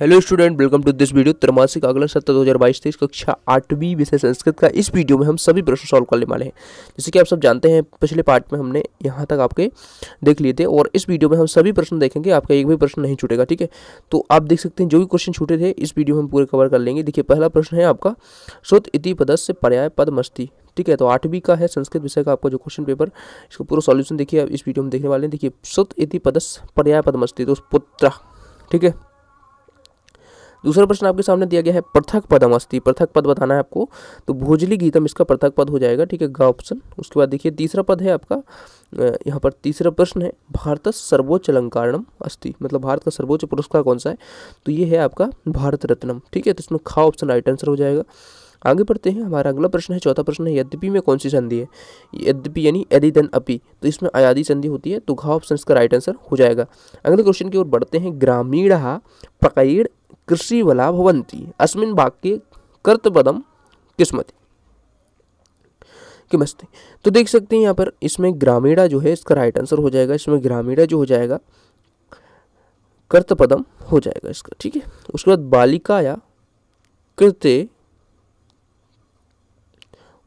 hello student welcome to this video त्रमासिक अगला सत्र दो हज़ार बाईस तेईस कक्षा आठवीं विषय संस्कृत का इस वीडियो में हम सभी प्रश्न सॉल्व करने वाले हैं जैसे कि आप सब जानते हैं पिछले पार्ट में हमने यहाँ तक आपके देख लिए थे और इस वीडियो में हम सभी प्रश्न देखेंगे आपका एक भी प्रश्न नहीं छूटेगा ठीक है तो आप देख सकते हैं जो भी क्वेश्चन छूटे थे इस वीडियो में हम पूरे कवर कर लेंगे देखिए पहला प्रश्न है आपका श्रुत इति पदस्य पर्याय पद्मस्ती ठीक है तो आठवीं का है संस्कृत विषय का आपका जो क्वेश्चन पेपर इसको पूरा सॉल्यूशन देखिए आप इस वीडियो में देखने वाले हैं देखिए श्रुत इति पदस्य पर्याय पद्मस्ती तो पुत्र ठीक है दूसरा प्रश्न आपके सामने दिया गया है पृथक अस्थि पृथक पद बताना है आपको तो भोजली गीतम इसका पृथक पद हो जाएगा ठीक है गा ऑप्शन उसके बाद देखिए तीसरा पद है आपका यहाँ पर तीसरा प्रश्न है भारत सर्वोच्च अलंकारणम अस्थि मतलब भारत का सर्वोच्च पुरस्कार कौन सा है तो ये है आपका भारत रत्नम ठीक है तो इसमें खा ऑप्शन राइट आंसर हो जाएगा आगे बढ़ते हैं हमारा अगला प्रश्न है चौथा प्रश्न है यद्यपि में कौन सी संधि है यद्यपि यानी एदिदन अपी तो इसमें आयादी संधि होती है तो घा ऑप्शन इसका राइट आंसर हो जाएगा अगले क्वेश्चन की ओर बढ़ते हैं ग्रामीण प्रकैड़ कृषि कृषिवला भवंती अस्मिन वाक्य कर्तपदम किस्मत किमस्ते तो देख सकते हैं यहाँ पर इसमें ग्रामीणा जो है इसका राइट आंसर हो जाएगा इसमें ग्रामीणा जो हो जाएगा कर्तपदम हो जाएगा इसका ठीक है उसके बाद बालिका या कृत्य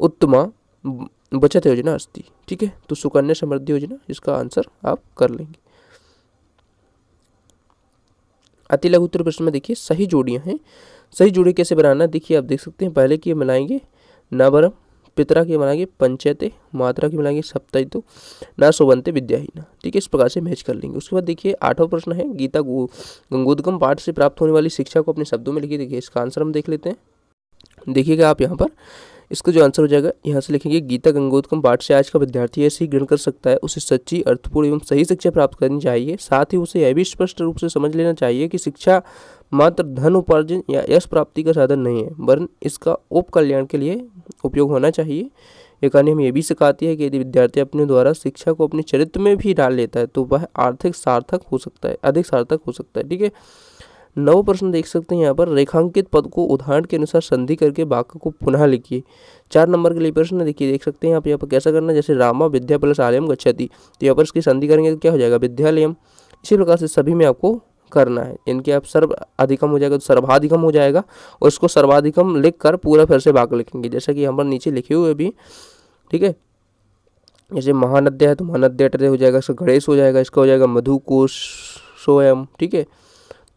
उत्तमा बचत योजना अस्थि ठीक है तो सुकन्या समृद्धि योजना इसका आंसर आप कर लेंगे अति लघु उत्तर प्रश्न में देखिए सही जोड़ियाँ हैं सही जोड़ी कैसे बनाना देखिए आप देख सकते हैं पहले की बनाएंगे नवरम पितरा की बनाएंगे पंचायत मात्रा की बनाएंगे सप्ताहितु ना सोबनते विद्याहीना ठीक है इस प्रकार से मैच कर लेंगे उसके बाद देखिए आठवां प्रश्न है गीता गंगोदगम पाठ से प्राप्त होने वाली शिक्षा को अपने शब्दों में लिखिए देखिए इसका आंसर हम देख लेते हैं देखिएगा आप यहाँ पर इसका जो आंसर हो जाएगा यहाँ से लिखेंगे गीता गंगोत्कम पाठ से आज का विद्यार्थी ऐसे ही ग्रहण कर सकता है उसे सच्ची अर्थपूर्ण एवं सही शिक्षा प्राप्त करनी चाहिए साथ ही उसे यह भी स्पष्ट रूप से समझ लेना चाहिए कि शिक्षा मात्र धन उपार्जन या यश प्राप्ति का साधन नहीं है वरन इसका उप कल्याण के लिए उपयोग होना चाहिए ये कहानी हमें ये भी सिखाती है कि यदि विद्यार्थी अपने द्वारा शिक्षा को अपने चरित्र में भी डाल लेता है तो वह आर्थिक सार्थक हो सकता है अधिक सार्थक हो सकता है ठीक है नव प्रश्न देख सकते हैं यहाँ पर रेखांकित पद को उदाहरण के अनुसार संधि करके वाक्य को पुनः लिखिए चार नंबर के लिए प्रश्न देखिए देख सकते हैं आप यहाँ पर कैसा करना जैसे रामा विद्या प्लस आलयम गच्छति तो यहाँ पर इसकी संधि करेंगे तो क्या हो जाएगा विद्यालयम इसी प्रकार से सभी में आपको करना है इनके आप सर्व अधिकम हो जाएगा तो सर्वाधिकम हो जाएगा और इसको सर्वाधिकम लिख कर पूरा फिर से वाक्य लिखेंगे जैसा कि हमारे नीचे लिखे हुए भी ठीक है जैसे महानद्या है तो महानद्य हो जाएगा इसका गणेश हो जाएगा इसका हो जाएगा मधुकोश सोयम ठीक है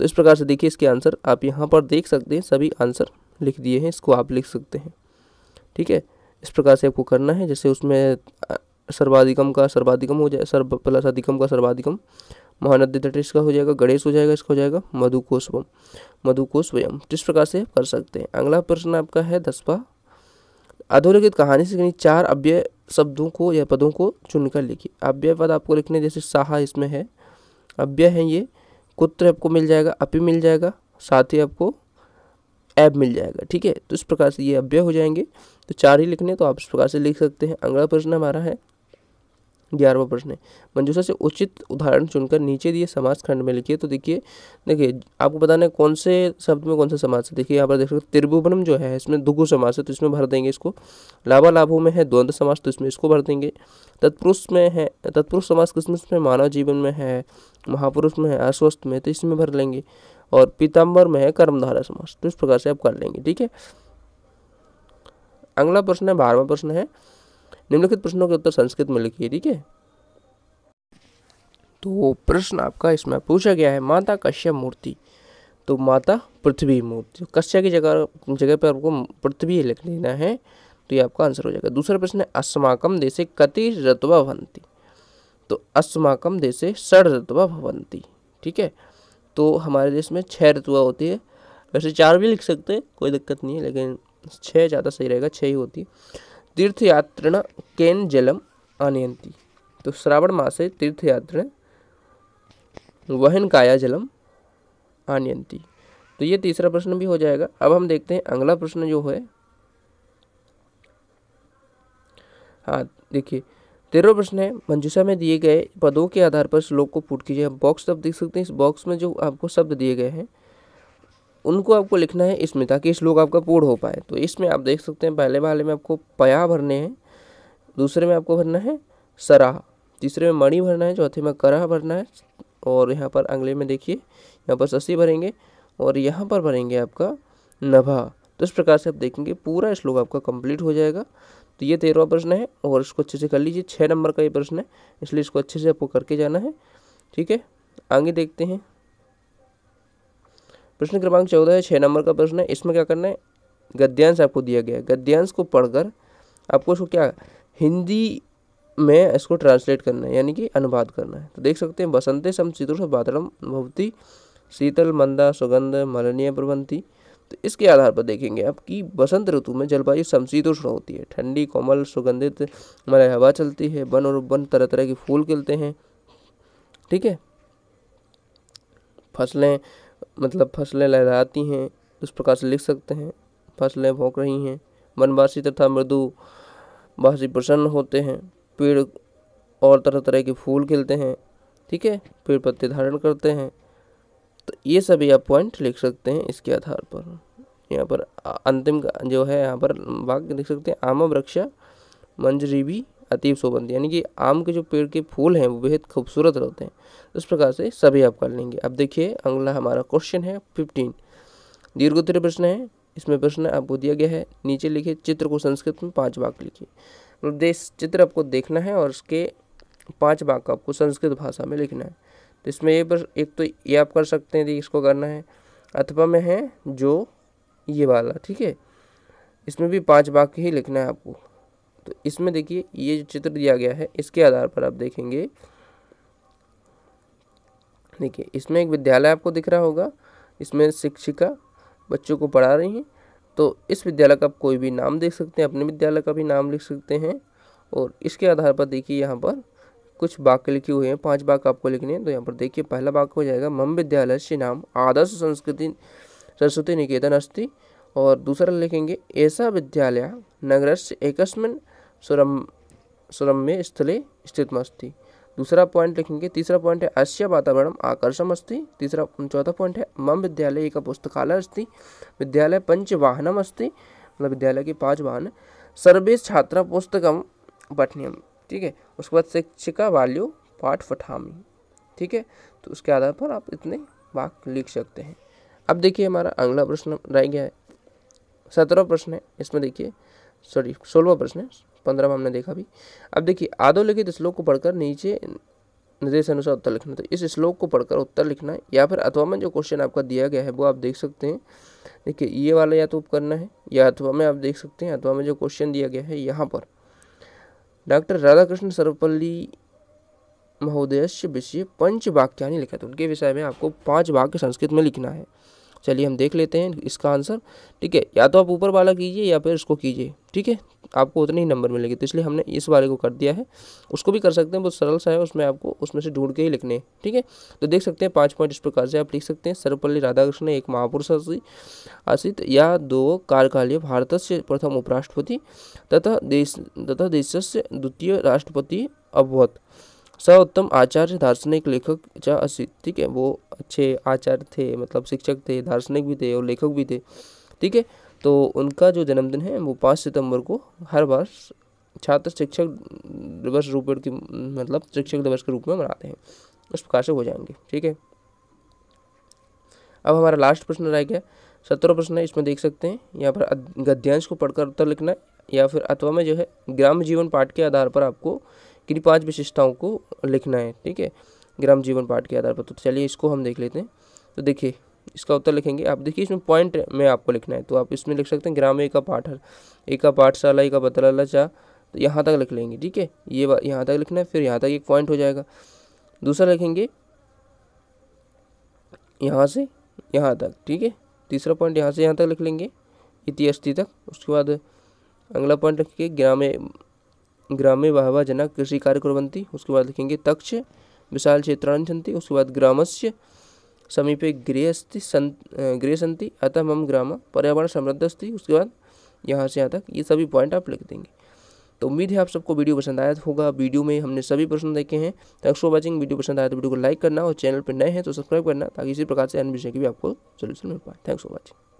तो इस प्रकार से देखिए इसके आंसर आप यहाँ पर देख सकते हैं सभी आंसर लिख दिए हैं इसको आप लिख सकते हैं ठीक है इस प्रकार से आपको करना है जैसे उसमें सर्वाधिकम का सर्वाधिकम हो जाए सर्व प्लस अधिकम का सर्वाधिकम महानद्य तट इसका हो जाएगा गणेश हो जाएगा इसका हो जाएगा मधुकोशवम मधुकोशवयम तो इस प्रकार से कर सकते हैं अगला प्रश्न आपका है दसवा अधोलिखित कहानी से चार अव्यय शब्दों को या पदों को चुनकर लिखिए अव्यय पद आपको लिखने जैसे साहा इसमें है अव्यय है ये कुत्र आपको मिल जाएगा अपी मिल जाएगा साथ ही आपको ऐप मिल जाएगा ठीक है तो इस प्रकार से ये अव्यय हो जाएंगे तो चार ही लिखने तो आप इस प्रकार से लिख सकते हैं अगला प्रश्न हमारा है ग्यारहवा प्रश्न है मंजूषा से उचित उदाहरण चुनकर नीचे दिए समाज खंड में लिखिए तो देखिए देखिए आपको बताना है कौन से शब्द में कौन सा समाज है देखिए यहाँ पर देख सकते त्रिभुवनम जो है इसमें दुगु समाज है तो इसमें भर देंगे इसको लाभा लाभों में है द्वंद्व समाज तो इसमें इसको भर देंगे तत्पुरुष में है तत्पुरुष समाज किसमें में मानव जीवन में है महापुरुष में है अस्वस्थ में तो इसमें भर लेंगे और पीताम्बर में है कर्मधारा समाज तो इस प्रकार से आप कर लेंगे ठीक है अगला प्रश्न है बारहवा प्रश्न है निम्नलिखित प्रश्नों के उत्तर संस्कृत में लिखिए ठीक है तो प्रश्न आपका इसमें पूछा गया है माता कश्यप मूर्ति तो माता पृथ्वी मूर्ति तो कश्य की जगह जगह पर आपको पृथ्वी लिख लेना है तो ये आपका आंसर हो जाएगा दूसरा प्रश्न है अस्माकम देशे कति रतवा भवंती तो अस्माकम देशे षड रतवा भवंती ठीक है तो हमारे देश में छः ऋतुआ होती है वैसे चार भी लिख सकते हैं कोई दिक्कत नहीं है लेकिन छः ज़्यादा सही रहेगा छः ही होती है तीर्थयात्रण केन जलम आनयती तो श्रावण मासे तीर्थयात्रण वहन काया जलम आनयती तो ये तीसरा प्रश्न भी हो जाएगा अब हम देखते हैं अगला प्रश्न जो है हाँ देखिए तेरह प्रश्न है मंजूषा में दिए गए पदों के आधार पर श्लोक को पुट कीजिए बॉक्स शब्द देख सकते हैं इस बॉक्स में जो आपको शब्द दिए गए हैं उनको आपको लिखना है इसमें ताकि इस लोग आपका पूर्ण हो पाए तो इसमें आप देख सकते हैं पहले वाले में आपको पया भरने हैं दूसरे में आपको भरना है सराह तीसरे में मणि भरना है चौथे में कराह भरना है और यहाँ पर अगले में देखिए यहाँ पर ससी भरेंगे और यहाँ पर भरेंगे आपका नभा तो इस प्रकार से आप देखेंगे पूरा श्लोक आपका कंप्लीट हो जाएगा तो ये तेरहवा प्रश्न है और इसको अच्छे से कर लीजिए छः नंबर का ये प्रश्न है इसलिए इसको अच्छे से आपको करके जाना है ठीक है आगे देखते हैं प्रश्न क्रमांक चौदह है छः नंबर का प्रश्न है इसमें क्या करना है गद्यांश आपको दिया गया है गद्यांश को पढ़कर आपको इसको क्या हिंदी में इसको ट्रांसलेट करना है यानी कि अनुवाद करना है तो देख सकते हैं बसंते सम शीतोष बातरम भवती शीतल मंदा सुगंध मलनीय प्रबंधी तो इसके आधार पर देखेंगे आप कि बसंत ऋतु में जलवायु समशीतोष्ण होती है ठंडी कोमल सुगंधित मलय हवा चलती है वन और वन तरह तरह के फूल खिलते हैं ठीक है फसलें मतलब फसलें लहराती हैं उस प्रकार से लिख सकते हैं फसलें भोंक रही हैं वनवासी तथा मृदु भाषी प्रसन्न होते हैं पेड़ और तरह तरह के फूल खिलते हैं ठीक है पेड़ पत्ते धारण करते हैं तो ये सभी आप पॉइंट लिख सकते हैं इसके आधार पर यहाँ पर अंतिम जो है यहाँ पर वाक्य लिख सकते हैं वृक्ष मंजरी भी अतीब शोभन यानी कि आम के जो पेड़ के फूल हैं वो बेहद खूबसूरत रहते हैं इस प्रकार से सभी आप कर लेंगे अब देखिए अगला हमारा क्वेश्चन है फिफ्टीन दीर्घोत्तर प्रश्न है इसमें प्रश्न आपको दिया गया है नीचे लिखिए चित्र को संस्कृत में पाँच भाग लिखिए मतलब देश चित्र आपको देखना है और उसके पाँच भाग आपको संस्कृत भाषा में लिखना है तो इसमें ये प्रश्न एक तो ये आप कर सकते हैं इसको करना है अथवा में है जो ये वाला ठीक है इसमें भी पाँच भाग ही लिखना है आपको तो इसमें देखिए ये जो चित्र दिया गया है इसके आधार पर आप देखेंगे देखिए इसमें एक विद्यालय आपको दिख रहा होगा इसमें शिक्षिका बच्चों को पढ़ा रही हैं तो इस विद्यालय का आप कोई भी नाम देख सकते हैं अपने विद्यालय का भी नाम लिख सकते हैं और इसके आधार पर देखिए यहाँ पर कुछ वाक्य लिखे हुए हैं पांच वाक्य आपको लिखने हैं तो यहाँ पर देखिए पहला वाक्य हो जाएगा मम विद्यालय से नाम आदर्श संस्कृति सरस्वती निकेतन अस्थि और दूसरा लिखेंगे ऐसा विद्यालय नगर से एकस्मिन सुरम सुरम्य स्थले स्थित दूसरा पॉइंट लिखेंगे तीसरा पॉइंट है अश्य वातावरण आकर्षम अस्ति तीसरा चौथा पॉइंट है मम विद्यालय एक पुस्तकालय अस्थि विद्यालय वाहनम अस्थि मतलब विद्यालय के पांच वाहन सर्वे छात्र पुस्तकम पठनीयम ठीक है उसके बाद शिक्षिका वाल्यू पाठ पठामी ठीक है तो उसके आधार पर आप इतने वाक्य लिख सकते हैं अब देखिए हमारा अगला प्रश्न रह गया है सत्रह प्रश्न है इसमें देखिए सॉरी सोलवा प्रश्न है पंद्रहवा हमने देखा भी अब देखिए आदो लिखित श्लोक को पढ़कर नीचे निर्देश अनुसार उत्तर लिखना तो इस श्लोक को पढ़कर उत्तर लिखना है या फिर अथवा में जो क्वेश्चन आपका दिया गया है वो आप देख सकते हैं देखिए ये वाला या तो करना है या अथवा में आप देख सकते हैं अथवा में जो क्वेश्चन दिया गया है यहाँ पर डॉक्टर राधाकृष्ण सर्वपल्ली महोदय विषय पंच वाक्यानि लिखा तो उनके विषय में आपको पाँच वाक्य संस्कृत में लिखना है चलिए हम देख लेते हैं इसका आंसर ठीक है या तो आप ऊपर वाला कीजिए या फिर इसको कीजिए ठीक है आपको उतने ही नंबर मिलेंगे तो इसलिए हमने इस वाले को कर दिया है उसको भी कर सकते हैं बहुत सरल सा है उसमें आपको उसमें से ढूंढ के ही लिखने हैं ठीक है तो देख सकते हैं पाँच पॉइंट इस प्रकार से आप लिख सकते हैं सर्वपल्ली राधाकृष्ण एक महापुरुष आसित या दो कार्यकालीय भारत से प्रथम उपराष्ट्रपति तथा देश तथा देश से द्वितीय राष्ट्रपति अभवत स आचार्य दार्शनिक लेखक जा असी ठीक है वो अच्छे आचार्य थे मतलब शिक्षक थे दार्शनिक भी थे और लेखक भी थे ठीक है तो उनका जो जन्मदिन है वो पाँच सितंबर को हर बार छात्र शिक्षक दिवस रूप के मतलब शिक्षक दिवस के रूप में मनाते हैं उस प्रकार से हो जाएंगे ठीक है अब हमारा लास्ट प्रश्न रह गया सत्रह प्रश्न है इसमें देख सकते हैं यहाँ पर गद्यांश को पढ़कर उत्तर लिखना है या फिर अथवा में जो है ग्राम जीवन पाठ के आधार पर आपको किन्हीं पांच विशेषताओं को लिखना है ठीक है ग्राम जीवन पाठ के आधार पर तो चलिए इसको हम देख लेते हैं तो देखिए इसका उत्तर लिखेंगे आप देखिए इसमें पॉइंट में आपको लिखना है तो आप इसमें लिख सकते हैं ग्राम एक का पाठ एक का पाठशाला एक का बतला चाह तो यहाँ तक लिख लेंगे ठीक है ये यहाँ तक लिखना है फिर यहाँ तक एक पॉइंट हो जाएगा दूसरा लिखेंगे यहाँ से यहाँ तक ठीक है तीसरा पॉइंट यहाँ से यहाँ तक लिख लेंगे अस्थि तक उसके बाद अगला पॉइंट रखेंगे ग्राम ग्रामे बहवा जना कृषि कार्य कुरंती उसके बाद लिखेंगे तक्ष विशाल क्षेत्राणी सन्ति उसके बाद से समीपे गृह अस्ति सं गृह सन्ति अतः मम ग्राम पर्यावरण समृद्ध अस्ति उसके बाद यहाँ से यहाँ तक ये सभी पॉइंट आप लिख देंगे तो उम्मीद है आप सबको वीडियो पसंद आया होगा वीडियो में हमने सभी प्रश्न देखे हैं थैंक्स फॉर वॉचिंग वीडियो पसंद आया तो वीडियो को लाइक करना और चैनल पर नए हैं तो सब्सक्राइब करना ताकि इसी प्रकार से अन्य विषय की भी आपको सोल्यूशन मिल पाए थैंक्स फॉर वॉचिंग